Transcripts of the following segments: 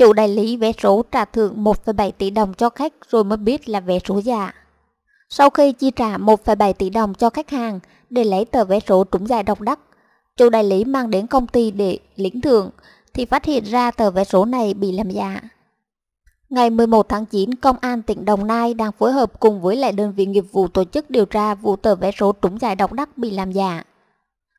Chủ đại lý vé số trả thưởng 1,7 tỷ đồng cho khách rồi mới biết là vé số giả. Sau khi chi trả 1,7 tỷ đồng cho khách hàng để lấy tờ vé số trúng giải độc đắc, chủ đại lý mang đến công ty để lĩnh thưởng thì phát hiện ra tờ vé số này bị làm giả. Ngày 11 tháng 9, Công an tỉnh Đồng Nai đang phối hợp cùng với lại đơn vị nghiệp vụ tổ chức điều tra vụ tờ vé số trúng giải độc đắc bị làm giả.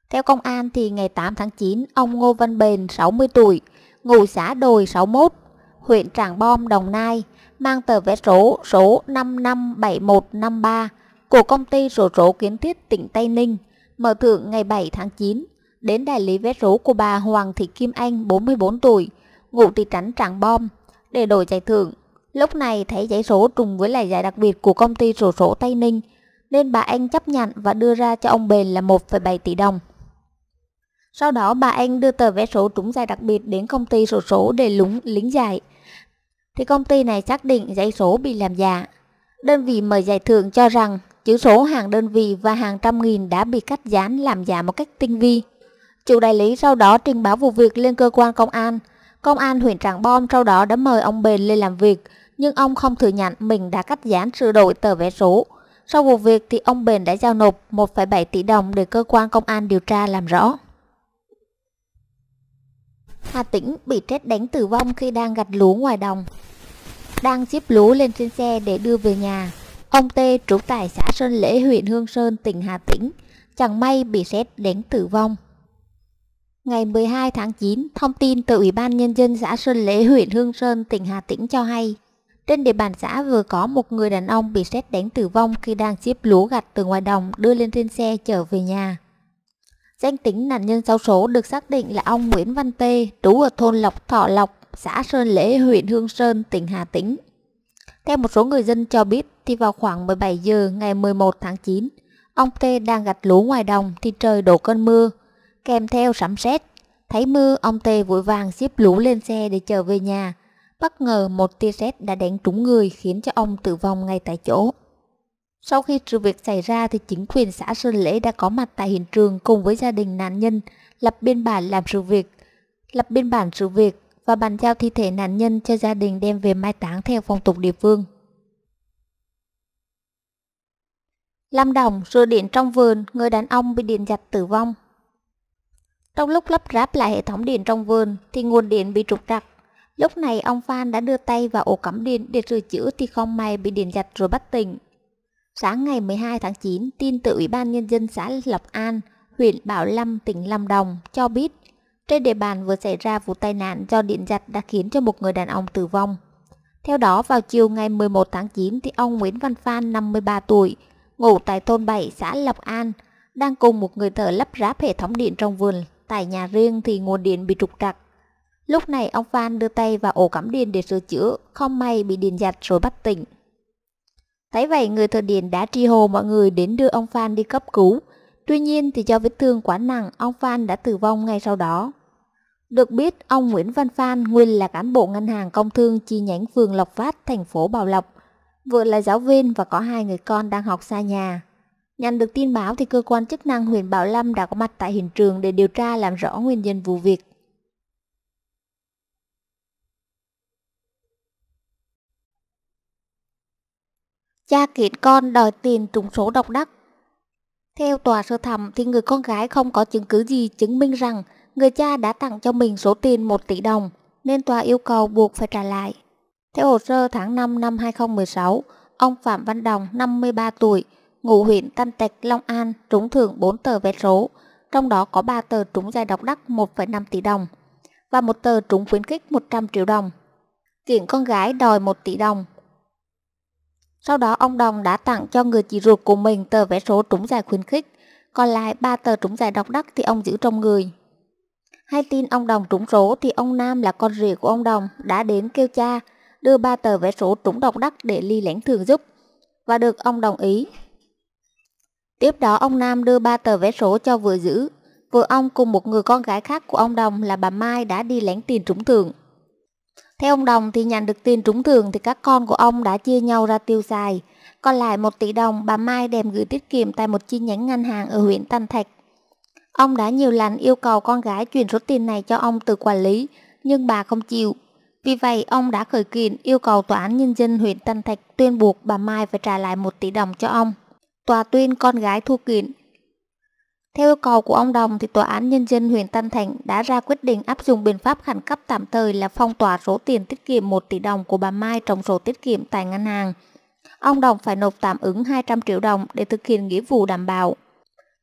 Theo công an thì ngày 8 tháng 9, ông Ngô Văn Bền, 60 tuổi, ngụ xã Đồi 61, huyện Tràng Bom, Đồng Nai, mang tờ vé số số 557153 của công ty sổ số kiến thiết tỉnh Tây Ninh, mở thưởng ngày 7 tháng 9, đến đại lý vé số của bà Hoàng Thị Kim Anh, 44 tuổi, ngụ thị trấn Tràng Bom, để đổi giải thưởng. Lúc này thấy giấy số trùng với lại giải đặc biệt của công ty sổ số Tây Ninh, nên bà Anh chấp nhận và đưa ra cho ông Bền là 1,7 tỷ đồng. Sau đó bà Anh đưa tờ vé số trúng giải đặc biệt đến công ty sổ số để lúng lính giải. Thì công ty này xác định giấy số bị làm giả. Đơn vị mời giải thưởng cho rằng chữ số hàng đơn vị và hàng trăm nghìn đã bị cắt dán làm giả một cách tinh vi. Chủ đại lý sau đó trình báo vụ việc lên cơ quan công an. Công an huyện Tràng Bom sau đó đã mời ông Bền lên làm việc, nhưng ông không thừa nhận mình đã cắt dán sửa đổi tờ vé số. Sau vụ việc thì ông Bền đã giao nộp 1,7 tỷ đồng để cơ quan công an điều tra làm rõ. Hà Tĩnh bị chết đánh tử vong khi đang gặt lúa ngoài đồng. Đang xếp lúa lên trên xe để đưa về nhà. Ông Tê trú tại xã Sơn Lễ huyện Hương Sơn, tỉnh Hà Tĩnh, chẳng may bị xét đánh tử vong. Ngày 12 tháng 9, thông tin từ Ủy ban Nhân dân xã Sơn Lễ huyện Hương Sơn, tỉnh Hà Tĩnh cho hay, trên địa bàn xã vừa có một người đàn ông bị xét đánh tử vong khi đang xếp lúa gặt từ ngoài đồng đưa lên trên xe chở về nhà. Danh tính nạn nhân xấu số được xác định là ông Nguyễn Văn Tê, trú ở thôn Lộc Thọ Lộc, xã Sơn Lễ, huyện Hương Sơn, tỉnh Hà Tĩnh. Theo một số người dân cho biết thì vào khoảng 17 giờ ngày 11 tháng 9, ông Tê đang gặt lúa ngoài đồng thì trời đổ cơn mưa, kèm theo sấm sét. Thấy mưa, ông Tê vội vàng xếp lúa lên xe để trở về nhà. Bất ngờ một tia sét đã đánh trúng người khiến cho ông tử vong ngay tại chỗ. Sau khi sự việc xảy ra thì chính quyền xã Sơn Lễ đã có mặt tại hiện trường cùng với gia đình nạn nhân, lập biên bản làm sự việc, lập biên bản sự việc và bàn giao thi thể nạn nhân cho gia đình đem về mai táng theo phong tục địa phương. Lâm Đồng rồi điện trong vườn, người đàn ông bị điện giật tử vong. Trong lúc lắp ráp lại hệ thống điện trong vườn thì nguồn điện bị trục trặc. Lúc này ông Phan đã đưa tay vào ổ cắm điện để sửa chữa thì không may bị điện giật rồi bất tỉnh. Sáng ngày 12 tháng 9, tin từ Ủy ban Nhân dân xã Lộc An, huyện Bảo Lâm, tỉnh Lâm Đồng cho biết trên địa bàn vừa xảy ra vụ tai nạn do điện giật đã khiến cho một người đàn ông tử vong. Theo đó, vào chiều ngày 11 tháng 9 thì ông Nguyễn Văn Phan, 53 tuổi, ngủ tại thôn 7 xã Lộc An, đang cùng một người thợ lắp ráp hệ thống điện trong vườn. Tại nhà riêng thì nguồn điện bị trục trặc. Lúc này ông Phan đưa tay vào ổ cắm điện để sửa chữa, không may bị điện giật rồi bắt tỉnh. Thấy vậy người thợ điện đã tri hồ mọi người đến đưa ông Phan đi cấp cứu. Tuy nhiên thì do vết thương quá nặng, ông Phan đã tử vong ngay sau đó. Được biết, ông Nguyễn Văn Phan nguyên là cán bộ ngân hàng công thương chi nhánh phường Lộc Phát, thành phố Bảo Lộc, vừa là giáo viên và có hai người con đang học xa nhà. Nhận được tin báo thì cơ quan chức năng huyện Bảo Lâm đã có mặt tại hiện trường để điều tra làm rõ nguyên nhân vụ việc. cha kiện con đòi tiền trúng số độc đắc. Theo tòa sơ thẩm thì người con gái không có chứng cứ gì chứng minh rằng người cha đã tặng cho mình số tiền 1 tỷ đồng, nên tòa yêu cầu buộc phải trả lại. Theo hồ sơ tháng 5 năm 2016, ông Phạm Văn Đồng, 53 tuổi, ngụ huyện Tân Tạch, Long An, trúng thưởng 4 tờ vé số, trong đó có 3 tờ trúng giải độc đắc 1,5 tỷ đồng và một tờ trúng khuyến khích 100 triệu đồng. Kiện con gái đòi 1 tỷ đồng, sau đó ông Đồng đã tặng cho người chị ruột của mình tờ vé số trúng giải khuyến khích, còn lại ba tờ trúng giải độc đắc thì ông giữ trong người. Hay tin ông Đồng trúng số thì ông Nam là con rể của ông Đồng đã đến kêu cha, đưa ba tờ vé số trúng độc đắc để ly lãnh thường giúp, và được ông đồng ý. Tiếp đó ông Nam đưa ba tờ vé số cho vừa giữ, vừa ông cùng một người con gái khác của ông Đồng là bà Mai đã đi lãnh tiền trúng thưởng. Theo ông Đồng thì nhận được tiền trúng thưởng thì các con của ông đã chia nhau ra tiêu xài. Còn lại 1 tỷ đồng bà Mai đem gửi tiết kiệm tại một chi nhánh ngân hàng ở huyện Tân Thạch. Ông đã nhiều lần yêu cầu con gái chuyển số tiền này cho ông từ quản lý, nhưng bà không chịu. Vì vậy, ông đã khởi kiện yêu cầu Tòa án Nhân dân huyện Tân Thạch tuyên buộc bà Mai phải trả lại 1 tỷ đồng cho ông. Tòa tuyên con gái thua kiện, theo yêu cầu của ông Đồng thì tòa án nhân dân huyện Tân Thành đã ra quyết định áp dụng biện pháp khẩn cấp tạm thời là phong tỏa số tiền tiết kiệm 1 tỷ đồng của bà Mai trong sổ tiết kiệm tại ngân hàng. Ông Đồng phải nộp tạm ứng 200 triệu đồng để thực hiện nghĩa vụ đảm bảo.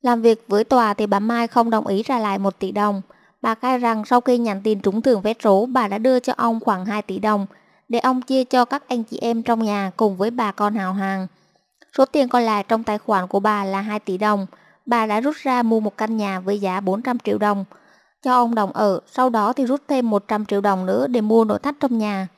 Làm việc với tòa thì bà Mai không đồng ý trả lại 1 tỷ đồng. Bà khai rằng sau khi nhận tin trúng thưởng vé số, bà đã đưa cho ông khoảng 2 tỷ đồng để ông chia cho các anh chị em trong nhà cùng với bà con hào hàng. Số tiền còn lại trong tài khoản của bà là 2 tỷ đồng – bà đã rút ra mua một căn nhà với giá 400 triệu đồng, cho ông Đồng ở, sau đó thì rút thêm 100 triệu đồng nữa để mua nội thất trong nhà.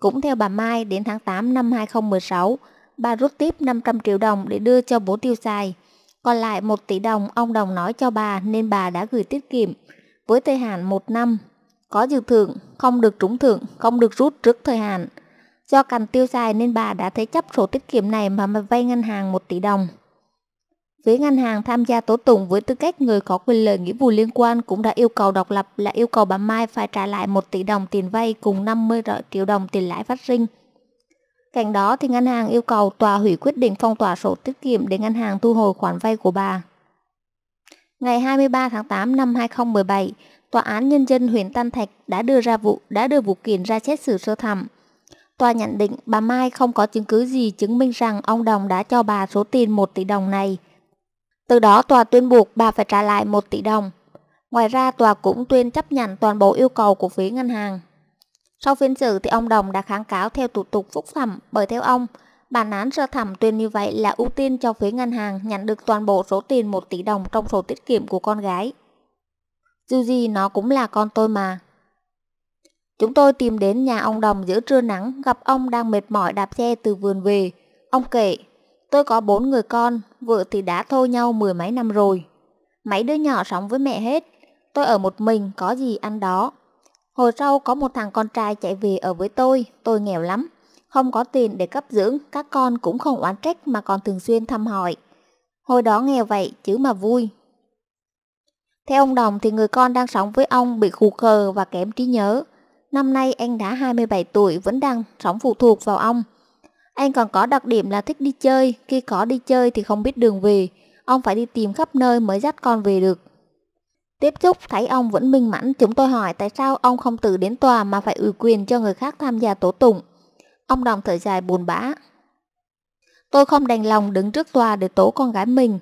Cũng theo bà Mai, đến tháng 8 năm 2016, bà rút tiếp 500 triệu đồng để đưa cho bố tiêu xài. Còn lại 1 tỷ đồng ông Đồng nói cho bà nên bà đã gửi tiết kiệm với thời hạn 1 năm. Có dự thưởng, không được trúng thưởng, không được rút trước thời hạn. Do cần tiêu xài nên bà đã thế chấp sổ tiết kiệm này mà vay ngân hàng 1 tỷ đồng. Phía ngân hàng tham gia tố tụng với tư cách người có quyền lợi nghĩa vụ liên quan cũng đã yêu cầu độc lập là yêu cầu bà Mai phải trả lại 1 tỷ đồng tiền vay cùng 50 triệu đồng tiền lãi phát sinh. Cạnh đó thì ngân hàng yêu cầu tòa hủy quyết định phong tỏa sổ tiết kiệm để ngân hàng thu hồi khoản vay của bà. Ngày 23 tháng 8 năm 2017, Tòa án Nhân dân huyện Tân Thạch đã đưa ra vụ đã đưa vụ kiện ra xét xử sơ thẩm. Tòa nhận định bà Mai không có chứng cứ gì chứng minh rằng ông Đồng đã cho bà số tiền 1 tỷ đồng này từ đó tòa tuyên buộc bà phải trả lại 1 tỷ đồng. Ngoài ra tòa cũng tuyên chấp nhận toàn bộ yêu cầu của phía ngân hàng. Sau phiên xử thì ông Đồng đã kháng cáo theo thủ tục phúc thẩm bởi theo ông, bản án sơ thẩm tuyên như vậy là ưu tiên cho phía ngân hàng nhận được toàn bộ số tiền 1 tỷ đồng trong sổ tiết kiệm của con gái. Dù gì nó cũng là con tôi mà. Chúng tôi tìm đến nhà ông Đồng giữa trưa nắng, gặp ông đang mệt mỏi đạp xe từ vườn về. Ông kể, Tôi có bốn người con, vợ thì đã thôi nhau mười mấy năm rồi. Mấy đứa nhỏ sống với mẹ hết, tôi ở một mình có gì ăn đó. Hồi sau có một thằng con trai chạy về ở với tôi, tôi nghèo lắm. Không có tiền để cấp dưỡng, các con cũng không oán trách mà còn thường xuyên thăm hỏi. Hồi đó nghèo vậy chứ mà vui. Theo ông Đồng thì người con đang sống với ông bị khù khờ và kém trí nhớ. Năm nay anh đã 27 tuổi vẫn đang sống phụ thuộc vào ông. Anh còn có đặc điểm là thích đi chơi, khi có đi chơi thì không biết đường về, ông phải đi tìm khắp nơi mới dắt con về được. Tiếp xúc thấy ông vẫn minh mẫn, chúng tôi hỏi tại sao ông không tự đến tòa mà phải ủy quyền cho người khác tham gia tố tụng. Ông đồng thở dài buồn bã. Tôi không đành lòng đứng trước tòa để tố con gái mình.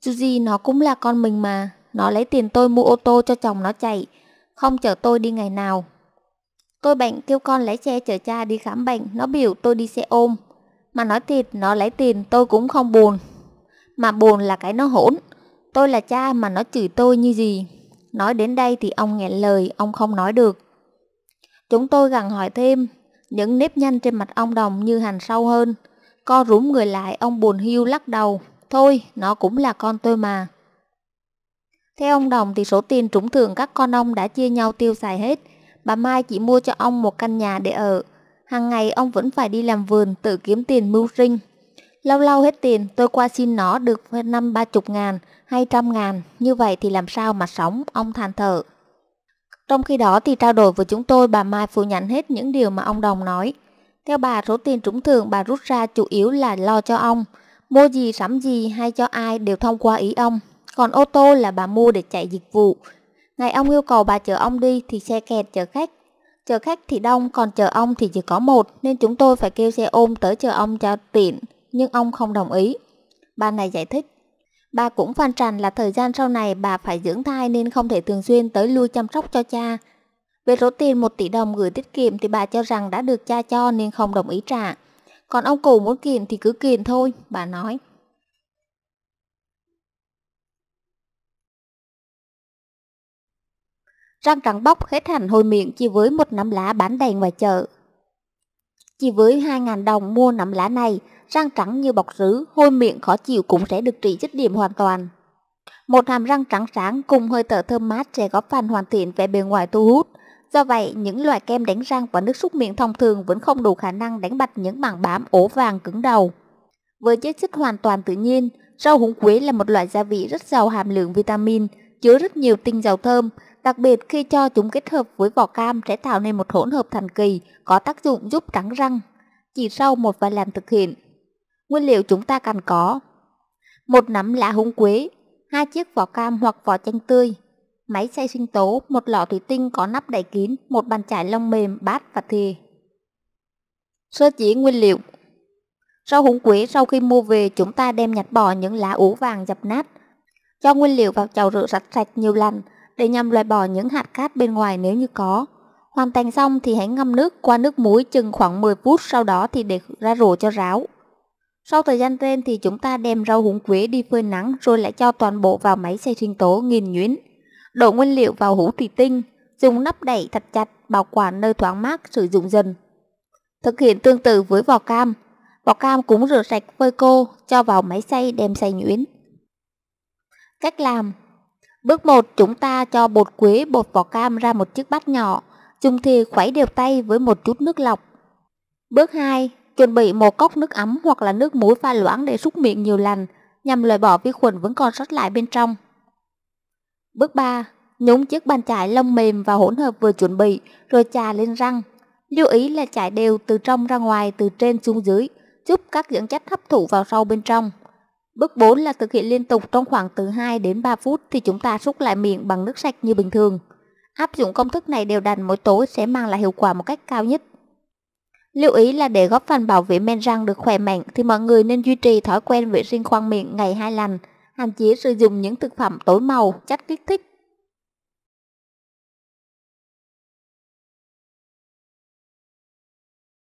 Dù nó cũng là con mình mà, nó lấy tiền tôi mua ô tô cho chồng nó chạy, không chở tôi đi ngày nào. Tôi bệnh kêu con lái xe chở cha đi khám bệnh, nó biểu tôi đi xe ôm. Mà nói thiệt nó lấy tiền tôi cũng không buồn Mà buồn là cái nó hỗn Tôi là cha mà nó chửi tôi như gì Nói đến đây thì ông nghẹn lời Ông không nói được Chúng tôi gần hỏi thêm Những nếp nhanh trên mặt ông đồng như hành sâu hơn Co rúm người lại ông buồn hiu lắc đầu Thôi nó cũng là con tôi mà Theo ông đồng thì số tiền trúng thưởng các con ông đã chia nhau tiêu xài hết Bà Mai chỉ mua cho ông một căn nhà để ở hàng ngày ông vẫn phải đi làm vườn tự kiếm tiền mưu sinh. Lâu lâu hết tiền, tôi qua xin nó được năm ba chục ngàn hai trăm ngàn, như vậy thì làm sao mà sống, ông than thở. Trong khi đó thì trao đổi với chúng tôi bà Mai phủ nhận hết những điều mà ông Đồng nói. Theo bà, số tiền trúng thưởng bà rút ra chủ yếu là lo cho ông. Mua gì, sắm gì hay cho ai đều thông qua ý ông. Còn ô tô là bà mua để chạy dịch vụ. Ngày ông yêu cầu bà chở ông đi thì xe kẹt chở khách, Chờ khách thì đông, còn chờ ông thì chỉ có một, nên chúng tôi phải kêu xe ôm tới chờ ông cho tiện, nhưng ông không đồng ý. Bà này giải thích. Bà cũng phàn tràn là thời gian sau này bà phải dưỡng thai nên không thể thường xuyên tới lui chăm sóc cho cha. Về số tiền 1 tỷ đồng gửi tiết kiệm thì bà cho rằng đã được cha cho nên không đồng ý trả. Còn ông cụ muốn kiện thì cứ kiện thôi, bà nói. răng trắng bóc hết hẳn hôi miệng chỉ với một nắm lá bán đầy ngoài chợ. Chỉ với 2.000 đồng mua nắm lá này, răng trắng như bọc sứ hôi miệng khó chịu cũng sẽ được trị dứt điểm hoàn toàn. Một hàm răng trắng sáng cùng hơi thở thơm mát sẽ góp phần hoàn thiện vẻ bề ngoài thu hút. Do vậy, những loại kem đánh răng và nước súc miệng thông thường vẫn không đủ khả năng đánh bật những mảng bám ố vàng cứng đầu. Với chất xích hoàn toàn tự nhiên, rau húng quế là một loại gia vị rất giàu hàm lượng vitamin, chứa rất nhiều tinh dầu thơm, Đặc biệt khi cho chúng kết hợp với vỏ cam sẽ tạo nên một hỗn hợp thần kỳ có tác dụng giúp trắng răng chỉ sau một vài lần thực hiện. Nguyên liệu chúng ta cần có một nắm lá húng quế, hai chiếc vỏ cam hoặc vỏ chanh tươi, máy xay sinh tố, một lọ thủy tinh có nắp đậy kín, một bàn chải lông mềm, bát và thìa. Sơ chỉ nguyên liệu Rau húng quế sau khi mua về chúng ta đem nhặt bỏ những lá ú vàng dập nát, cho nguyên liệu vào chậu rửa sạch sạch nhiều lần, để nhằm loại bỏ những hạt cát bên ngoài nếu như có. Hoàn thành xong thì hãy ngâm nước qua nước muối chừng khoảng 10 phút sau đó thì để ra rổ cho ráo. Sau thời gian trên thì chúng ta đem rau húng quế đi phơi nắng rồi lại cho toàn bộ vào máy xay sinh tố nghiền nhuyễn. Đổ nguyên liệu vào hũ thủy tinh, dùng nắp đậy thật chặt, bảo quản nơi thoáng mát sử dụng dần. Thực hiện tương tự với vỏ cam, vỏ cam cũng rửa sạch phơi khô, cho vào máy xay đem xay nhuyễn. Cách làm Bước 1, chúng ta cho bột quế, bột vỏ cam ra một chiếc bát nhỏ, dùng thì khuấy đều tay với một chút nước lọc. Bước 2, chuẩn bị một cốc nước ấm hoặc là nước muối pha loãng để súc miệng nhiều lần, nhằm loại bỏ vi khuẩn vẫn còn sót lại bên trong. Bước 3, nhúng chiếc bàn chải lông mềm và hỗn hợp vừa chuẩn bị, rồi chà lên răng. Lưu ý là chải đều từ trong ra ngoài, từ trên xuống dưới, giúp các dưỡng chất hấp thụ vào sâu bên trong. Bước 4 là thực hiện liên tục trong khoảng từ 2 đến 3 phút thì chúng ta súc lại miệng bằng nước sạch như bình thường. Áp dụng công thức này đều đặn mỗi tối sẽ mang lại hiệu quả một cách cao nhất. Lưu ý là để góp phần bảo vệ men răng được khỏe mạnh thì mọi người nên duy trì thói quen vệ sinh khoang miệng ngày hai lần, hạn chế sử dụng những thực phẩm tối màu, chất kích thích